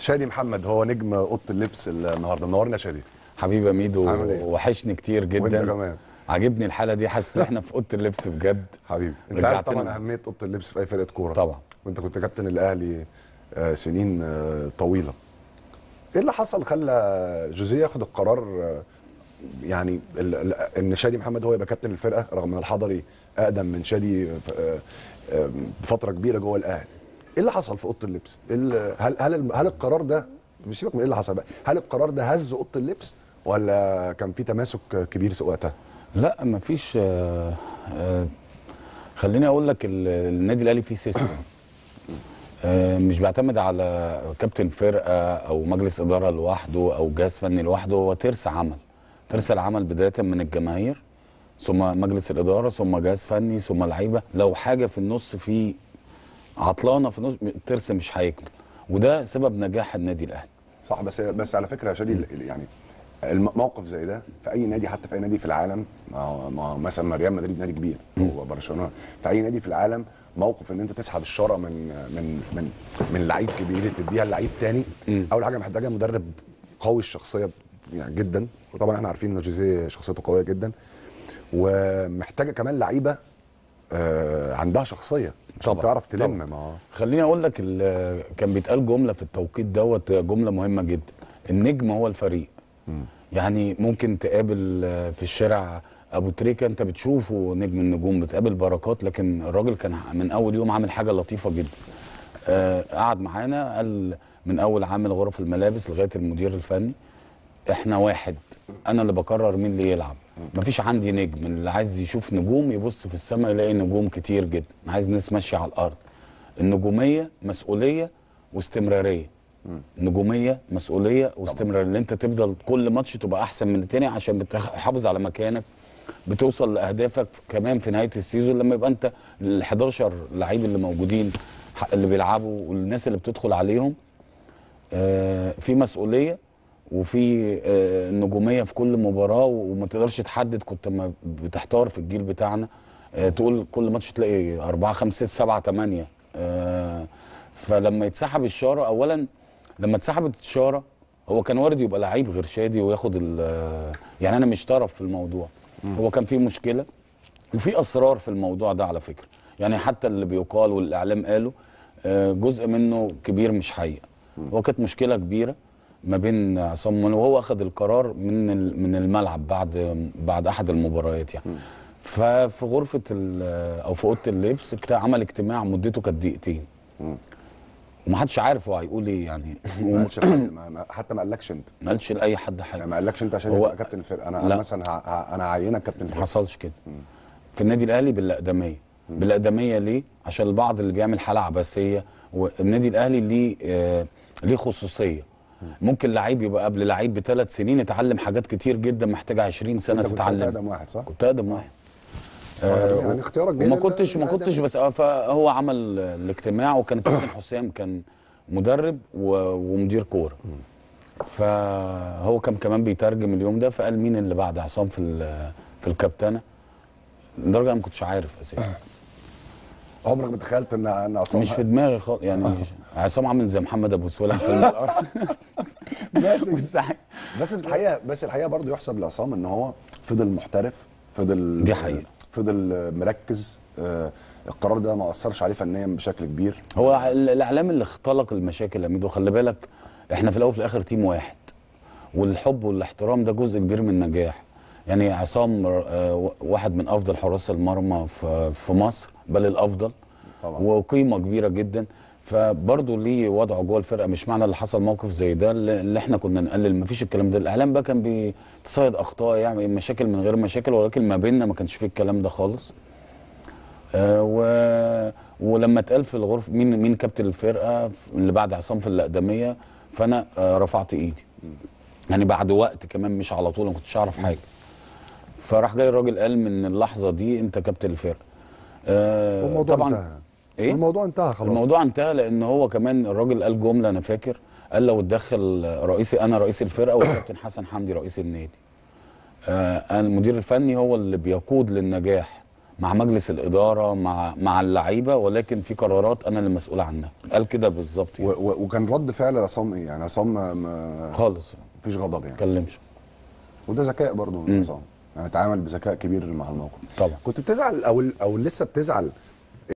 شادي محمد هو نجم اوضه اللبس النهارده منورنا شادي حبيبي ميدو إيه؟ وحشني كتير جدا وانت كمان عاجبني الحاله دي حاسس ان احنا في اوضه اللبس بجد حبيبي انت عارف طبعا اهميه اوضه اللبس في اي فرقه كوره طبعا وانت كنت كابتن الاهلي آه، سنين آه، طويله ايه اللي حصل خلى جوزيه ياخد القرار آه، يعني ان شادي محمد هو يبقى كابتن الفرقه رغم ان الحضري اقدم من شادي بفتره كبيره جوه الاهلي ايه اللي حصل في اوضه اللبس؟ إيه هل هل هل القرار ده سيبك من ايه اللي حصل بقى، هل القرار ده هز اوضه اللبس ولا كان في تماسك كبير وقتها؟ لا ما فيش آه، آه، خليني اقول لك النادي الاهلي فيه سيستم آه، مش بيعتمد على كابتن فرقه او مجلس اداره لوحده او جهاز فني لوحده هو ترس عمل ترس العمل بدايه من الجماهير ثم مجلس الاداره ثم جهاز فني ثم لعيبه لو حاجه في النص في عطلانه في نص الترس مش هيكمل وده سبب نجاح النادي الاهلي صح بس بس على فكره يا شادي يعني الموقف زي ده في اي نادي حتى في اي نادي في العالم ما مثلا ريال مدريد نادي كبير وبرشلونه في اي نادي في العالم موقف ان انت تسحب الشاره من من من من لعيب كبير تديها لعيب تاني اول حاجه محتاجه مدرب قوي الشخصيه يعني جدا وطبعا احنا عارفين ان جوزيه شخصيته قويه جدا ومحتاجه كمان لعيبه آه عندها شخصيه طبعا تعرف تلم ما خليني اقول لك كان بيتقال جمله في التوقيت دوت جمله مهمه جدا النجم هو الفريق م. يعني ممكن تقابل آه، في الشارع ابو تريكه انت بتشوفه نجم النجوم بتقابل بركات لكن الراجل كان من اول يوم عامل حاجه لطيفه جدا آه قعد معانا قال من اول عامل غرف الملابس لغايه المدير الفني احنا واحد انا اللي بقرر مين اللي يلعب مفيش عندي نجم اللي عايز يشوف نجوم يبص في السماء يلاقي نجوم كتير جدا عايز ناس ماشيه على الارض النجوميه مسؤوليه واستمراريه نجوميه مسؤوليه واستمراريه ان انت تفضل كل ماتش تبقى احسن من التاني عشان بتحافظ على مكانك بتوصل لاهدافك كمان في نهايه السيزون لما يبقى انت ال 11 لعيب اللي موجودين اللي بيلعبوا والناس اللي بتدخل عليهم آه، في مسؤوليه وفي آه، نجوميه في كل مباراه وما تقدرش تحدد كنت ما بتحتار في الجيل بتاعنا آه، تقول كل ماتش تلاقي 4 5 6 7 8 فلما يتسحب الشاره اولا لما اتسحبت الشاره هو كان وارد يبقى لعيب غير شادي وياخد آه، يعني انا مش طرف في الموضوع هو كان في مشكله وفي اسرار في الموضوع ده على فكره يعني حتى اللي بيقال والاعلام قاله جزء منه كبير مش حقيقه وكانت مشكله كبيره ما بين عصام وهو اخذ القرار من من الملعب بعد بعد احد المباريات يعني ففي غرفه او في اوضه اللبس عمل اجتماع مدته كانت دقيقتين ومحدش عارف هو هيقول ايه يعني ما حتى ما قالكش انت ما قالش لاي حد حاجه ما قالكش انت عشان هو... تبقى كابتن الفرقه انا لا. مثلا انا هعينك كابتن الفرقه ما حصلش كده في النادي الاهلي بالاقدميه بالاقدميه ليه؟ عشان البعض اللي بيعمل حاله عباسيه والنادي الاهلي ليه آه... ليه خصوصيه ممكن لعيب يبقى قبل لعيب بثلاث سنين اتعلم حاجات كتير جدا محتاجه 20 سنه تتعلم كنت اقدم واحد صح كنت اقدم واحد آه, آه، يعني اختيارك جيد وما كنتش ما كنتش يعني. بس آه، فهو عمل الاجتماع وكان كابتن حسام كان مدرب ومدير كوره فهو كان كمان بيترجم اليوم ده فقال مين اللي بعد عصام في في الكابتنه لدرجه انا ما كنتش عارف اساسا عمرك ما تخيلت ان ان عصام مش في دماغي خالص يعني آه. عصام عامل زي محمد ابو سولا في فيلم الارض بس بس الحقيقه بس الحقيقه برضه يحسب لعصام ان هو فضل محترف فضل دي حقيقه فضل مركز آه القرار ده ما اثرش عليه فنيا بشكل كبير هو الاعلام اللي اختلق المشاكل يا ميدو خلي بالك احنا في الاول وفي الاخر تيم واحد والحب والاحترام ده جزء كبير من النجاح يعني عصام آه، واحد من افضل حراس المرمى في مصر بل الافضل طبعا. وقيمه كبيره جدا فبرضه ليه وضعه جوه الفرقه مش معنى اللي حصل موقف زي ده اللي احنا كنا نقلل مفيش الكلام ده الاعلام بقى كان بيتصيد اخطاء يعمل يعني مشاكل من غير مشاكل ولكن ما بيننا ما كانش فيه الكلام ده خالص آه و... ولما اتقال في الغرفه مين مين كابتن الفرقه اللي بعد عصام في الاقدميه فانا آه رفعت ايدي يعني بعد وقت كمان مش على طول ما كنتش اعرف حاجه فراح جاي الراجل قال من اللحظه دي انت كابتن الفرقه آه الموضوع طبعا انتهى ايه الموضوع انتهى خلاص الموضوع انتهى لان هو كمان الراجل قال جمله انا فاكر قال لو اتدخل رئيسي انا رئيس الفرقه والكابتن حسن حمدي رئيس النادي آه المدير الفني هو اللي بيقود للنجاح مع مجلس الاداره مع مع اللعيبه ولكن في قرارات انا اللي مسؤول عنها قال كده بالظبط يعني. وكان رد فعل عصام ايه يعني عصام خالص مفيش غضب يعني ما اتكلمش وده ذكاء برضه من عصام انا اتعامل بذكاء كبير مع الموقف طبعا كنت بتزعل او او لسه بتزعل